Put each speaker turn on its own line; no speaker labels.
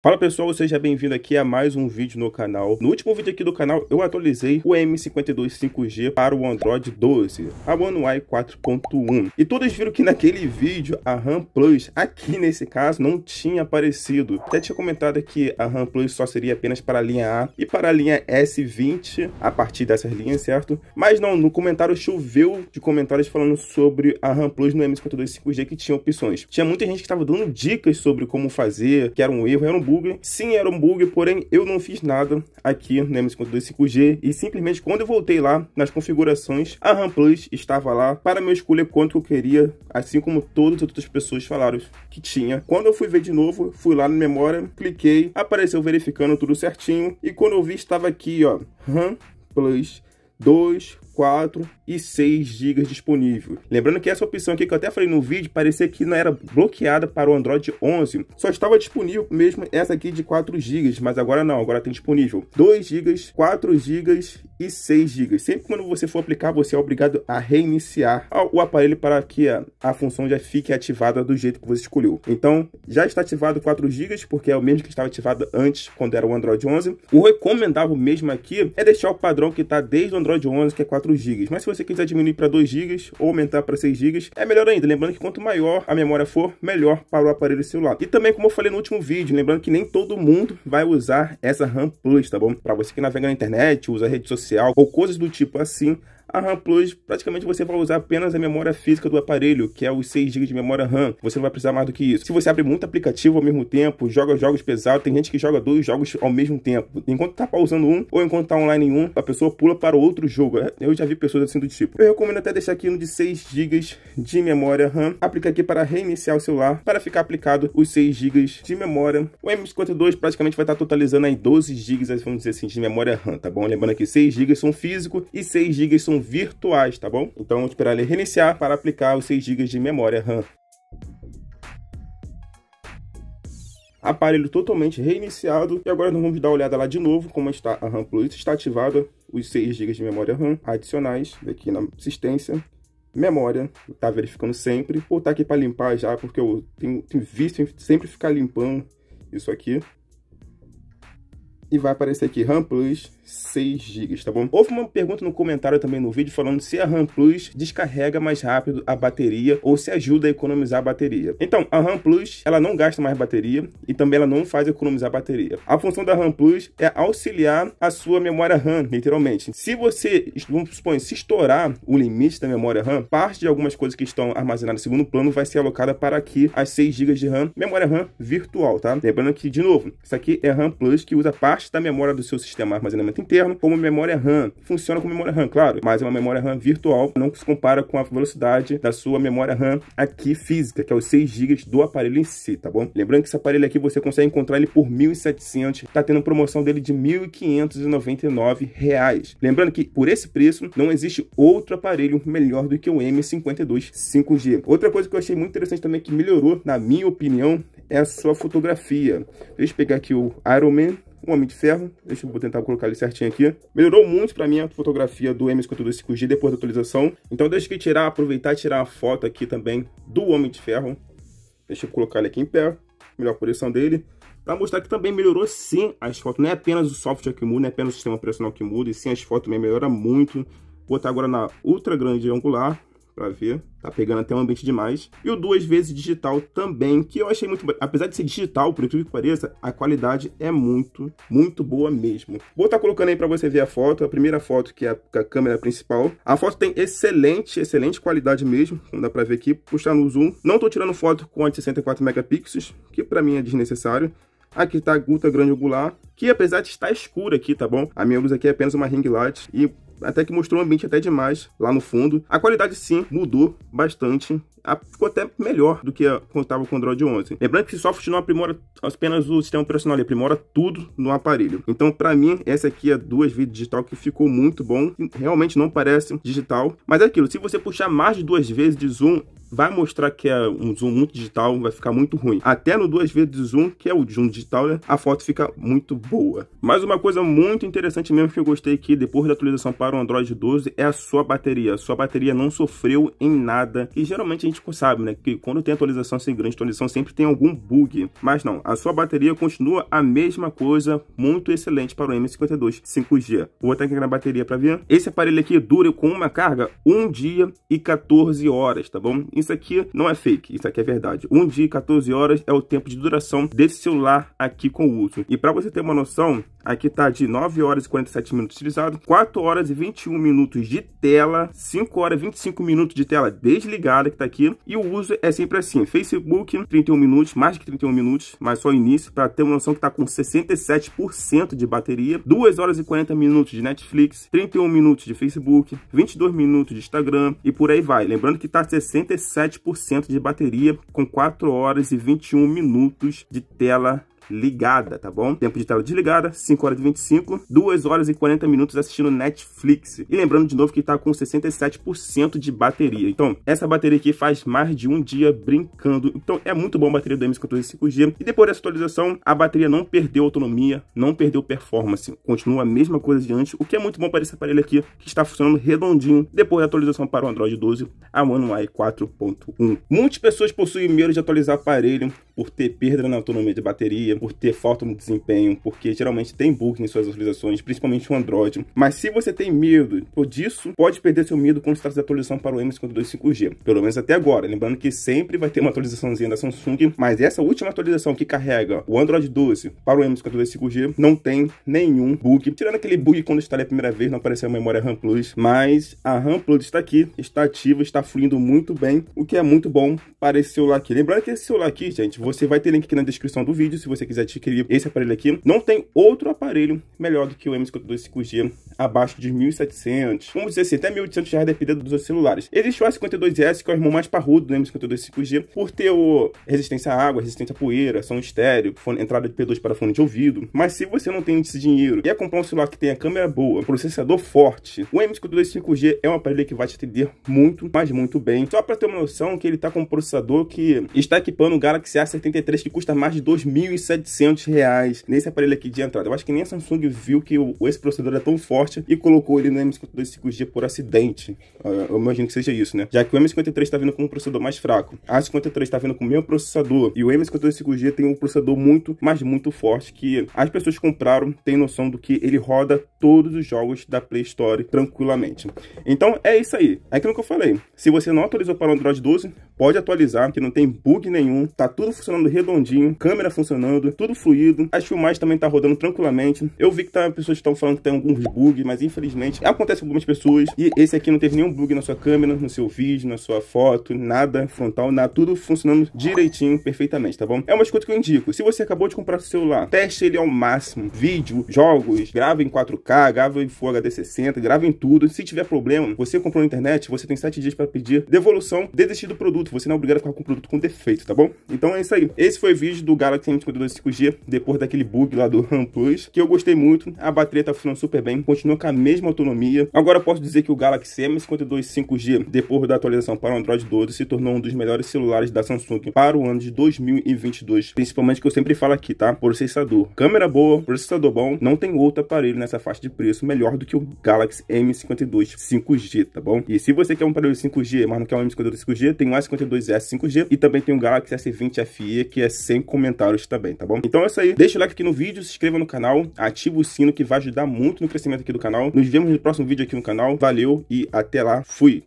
Fala pessoal, seja bem-vindo aqui a mais um vídeo no canal. No último vídeo aqui do canal, eu atualizei o M52 5G para o Android 12, a One UI 4.1. E todos viram que naquele vídeo, a RAM Plus, aqui nesse caso, não tinha aparecido. Até tinha comentado que a RAM Plus só seria apenas para a linha A e para a linha S20, a partir dessas linhas, certo? Mas não, no comentário choveu de comentários falando sobre a RAM Plus no M52 5G que tinha opções. Tinha muita gente que estava dando dicas sobre como fazer, que era um erro, era um bug. Sim, era um bug, porém eu não fiz nada aqui no M52 5G e simplesmente quando eu voltei lá nas configurações, a RAM Plus estava lá para me escolher quanto eu queria, assim como todas as outras pessoas falaram que tinha. Quando eu fui ver de novo, fui lá na memória, cliquei, apareceu verificando tudo certinho e quando eu vi estava aqui, ó, RAM Plus 2 4 e 6 GB disponíveis. Lembrando que essa opção aqui que eu até falei no vídeo, parecia que não era bloqueada para o Android 11, só estava disponível mesmo essa aqui de 4 GB, mas agora não, agora tem disponível 2 GB, 4 GB e 6 GB. Sempre quando você for aplicar, você é obrigado a reiniciar o aparelho para que a, a função já fique ativada do jeito que você escolheu. Então, já está ativado 4 GB, porque é o mesmo que estava ativado antes, quando era o Android 11. O recomendável mesmo aqui é deixar o padrão que está desde o Android 11, que é 4 4 GB. Mas se você quiser diminuir para 2 GB ou aumentar para 6 GB, é melhor ainda. Lembrando que quanto maior a memória for, melhor para o aparelho celular. E também, como eu falei no último vídeo, lembrando que nem todo mundo vai usar essa RAM Plus, tá bom? Para você que navega na internet, usa rede social ou coisas do tipo assim, a RAM Plus, praticamente você vai usar apenas a memória física do aparelho, que é os 6 GB de memória RAM. Você não vai precisar mais do que isso. Se você abre muito aplicativo ao mesmo tempo, joga jogos pesados, tem gente que joga dois jogos ao mesmo tempo. Enquanto tá pausando um, ou enquanto tá online em um, a pessoa pula para o outro jogo. É, eu já vi pessoas assim do tipo. Eu recomendo até deixar aqui no de 6 GB de memória RAM. Aplica aqui para reiniciar o celular, para ficar aplicado os 6 GB de memória. O M52 praticamente vai estar tá totalizando aí 12 GB, vamos dizer assim, de memória RAM, tá bom? Lembrando que 6 GB são físico e 6 GB são virtuais, tá bom? Então vamos esperar ele reiniciar para aplicar os 6 GB de memória RAM. Aparelho totalmente reiniciado e agora nós vamos dar uma olhada lá de novo como está a RAM Plus está ativada, os 6 GB de memória RAM adicionais aqui na assistência memória, tá verificando sempre. Vou botar aqui para limpar já, porque eu tenho, tenho visto sempre ficar limpando isso aqui. E vai aparecer aqui RAM Plus, 6 GB, tá bom? Houve uma pergunta no comentário também no vídeo falando se a RAM Plus descarrega mais rápido a bateria ou se ajuda a economizar a bateria. Então, a RAM Plus, ela não gasta mais bateria e também ela não faz economizar a bateria. A função da RAM Plus é auxiliar a sua memória RAM, literalmente. Se você, vamos supor, se estourar o limite da memória RAM, parte de algumas coisas que estão armazenadas no segundo plano vai ser alocada para aqui as 6 GB de RAM, memória RAM virtual, tá? Lembrando que, de novo, isso aqui é RAM Plus que usa parte da memória do seu sistema armazenamento processamento interno como memória RAM. Funciona como memória RAM, claro, mas é uma memória RAM virtual, não se compara com a velocidade da sua memória RAM aqui física, que é os 6 GB do aparelho em si, tá bom? Lembrando que esse aparelho aqui você consegue encontrar ele por 1.700, tá tendo promoção dele de 1.599 reais. Lembrando que por esse preço não existe outro aparelho melhor do que o M52 5G. Outra coisa que eu achei muito interessante também que melhorou, na minha opinião, é a sua fotografia. Deixa eu pegar aqui o Man um Homem de Ferro. Deixa eu tentar colocar ele certinho aqui. Melhorou muito pra mim a fotografia do M525G depois da atualização. Então deixa eu tirar, aproveitar e tirar a foto aqui também do Homem de Ferro. Deixa eu colocar ele aqui em pé. Melhor posição dele para mostrar que também melhorou sim as fotos. Não é apenas o software que muda, não é apenas o sistema operacional que muda, e sim as fotos também melhora muito. Vou botar agora na ultra grande angular para ver. Tá pegando até um ambiente demais. E o duas vezes digital também, que eu achei muito. Apesar de ser digital, por incrível que pareça, a qualidade é muito, muito boa mesmo. Vou estar tá colocando aí para você ver a foto, a primeira foto que é a, é a câmera principal. A foto tem excelente, excelente qualidade mesmo, como dá para ver aqui, puxar no zoom. Não tô tirando foto com a de 64 megapixels, que para mim é desnecessário. Aqui tá a guta grande angular, que apesar de estar escura aqui, tá bom? A minha luz aqui é apenas uma ring light e até que mostrou um ambiente até demais lá no fundo. A qualidade sim mudou bastante, ficou até melhor do que contava com o Android 11. Lembrando que o software não aprimora apenas o sistema operacional, ele aprimora tudo no aparelho. Então, para mim, essa aqui é duas vias digital que ficou muito bom, realmente não parece digital, mas é aquilo, se você puxar mais de duas vezes de zoom, vai mostrar que é um zoom muito digital, vai ficar muito ruim. Até no duas vezes zoom, que é o zoom digital, né, a foto fica muito boa. Mas uma coisa muito interessante mesmo que eu gostei aqui, depois da atualização para o Android 12, é a sua bateria. A sua bateria não sofreu em nada. E geralmente a gente sabe, né, que quando tem atualização sem grande atualização, sempre tem algum bug. Mas não, a sua bateria continua a mesma coisa, muito excelente para o M52 5G. Vou até aqui na bateria para ver. Esse aparelho aqui dura com uma carga um dia e 14 horas, tá bom? Isso aqui não é fake, isso aqui é verdade. Um dia e 14 horas é o tempo de duração desse celular aqui com o uso. E para você ter uma noção, aqui tá de 9 horas e 47 minutos utilizado, 4 horas e 21 minutos de tela, 5 horas e 25 minutos de tela desligada que tá aqui. E o uso é sempre assim, Facebook 31 minutos, mais que 31 minutos, mas só início, para ter uma noção que tá com 67% de bateria, 2 horas e 40 minutos de Netflix, 31 minutos de Facebook, 22 minutos de Instagram e por aí vai. Lembrando que tá 67 37% de bateria com 4 horas e 21 minutos de tela ligada, tá bom? Tempo de tela desligada, 5 horas e 25, 2 horas e 40 minutos assistindo Netflix. E lembrando de novo que tá com 67% de bateria. Então, essa bateria aqui faz mais de um dia brincando. Então, é muito bom a bateria do M512 5G. E depois dessa atualização, a bateria não perdeu autonomia, não perdeu performance. Continua a mesma coisa de antes, o que é muito bom para esse aparelho aqui, que está funcionando redondinho depois da atualização para o Android 12, a One UI 4.1. Muitas pessoas possuem medo de atualizar aparelho por ter perda na autonomia de bateria, por ter falta no desempenho, porque geralmente tem bug em suas atualizações, principalmente o Android. Mas se você tem medo disso, pode perder seu medo quando se trata atualização para o M52 5G, pelo menos até agora. Lembrando que sempre vai ter uma atualizaçãozinha da Samsung, mas essa última atualização que carrega o Android 12 para o M52 5G não tem nenhum bug, tirando aquele bug quando instalei a primeira vez, não apareceu a memória RAM Plus, mas a RAM Plus está aqui, está ativa, está fluindo muito bem, o que é muito bom para esse celular aqui. Lembrando que esse celular aqui, gente, você vai ter link aqui na descrição do vídeo, se você quiser adquirir esse aparelho aqui. Não tem outro aparelho melhor do que o M52 5G abaixo de 1.700, vamos dizer assim, até 1.800 reais dependendo dos seus celulares. Existe o A52S, que é o irmão mais parrudo do M52 5G, por ter o resistência à água, resistência à poeira, som estéreo, fone, entrada de P2 para fone de ouvido. Mas se você não tem esse dinheiro e quer é comprar um celular que tenha câmera boa, processador forte, o M52 5G é um aparelho que vai te atender muito, mas muito bem. Só para ter uma noção que ele está com um processador que está equipando o Galaxy A70 73 que custa mais de 2.700 reais nesse aparelho aqui de entrada. Eu acho que nem a Samsung viu que o, esse processador é tão forte e colocou ele no M52 5G por acidente. Ah, eu imagino que seja isso, né? Já que o M53 está vindo com um processador mais fraco. A A53 está vindo com o meu processador e o M52 5G tem um processador muito, mas muito forte que as pessoas compraram têm noção do que ele roda todos os jogos da Play Store tranquilamente. Então é isso aí. É aquilo que eu falei. Se você não atualizou para o Android 12, pode atualizar, que não tem bug nenhum, tá tudo funcionando funcionando redondinho, câmera funcionando, tudo fluido. As filmagens também tá rodando tranquilamente. Eu vi que tá, pessoas estão falando que tem alguns bugs, mas infelizmente acontece com algumas pessoas. E esse aqui não teve nenhum bug na sua câmera, no seu vídeo, na sua foto, nada frontal, nada. Tudo funcionando direitinho, perfeitamente, tá bom? É uma coisa que eu indico. Se você acabou de comprar seu celular, teste ele ao máximo. Vídeo, jogos, grava em 4K, grava em Full HD 60, grava em tudo. Se tiver problema, você comprou na internet, você tem 7 dias para pedir devolução, desistir do produto. Você não é obrigado a ficar com o produto com defeito, tá bom? Então é isso aí aí. Esse foi o vídeo do Galaxy M52 5G, depois daquele bug lá do RAM que eu gostei muito. A bateria tá funcionando super bem, continua com a mesma autonomia. Agora posso dizer que o Galaxy M52 5G, depois da atualização para o Android 12, se tornou um dos melhores celulares da Samsung para o ano de 2022. Principalmente que eu sempre falo aqui, tá? Processador. Câmera boa, processador bom, não tem outro aparelho nessa faixa de preço melhor do que o Galaxy M52 5G, tá bom? E se você quer um aparelho 5G, mas não quer um M52 5G, tem o S52S 5G e também tem o Galaxy S20F que é sem comentários também, tá bom? Então é isso aí. Deixa o like aqui no vídeo, se inscreva no canal, ativa o sino que vai ajudar muito no crescimento aqui do canal. Nos vemos no próximo vídeo aqui no canal. Valeu e até lá. Fui!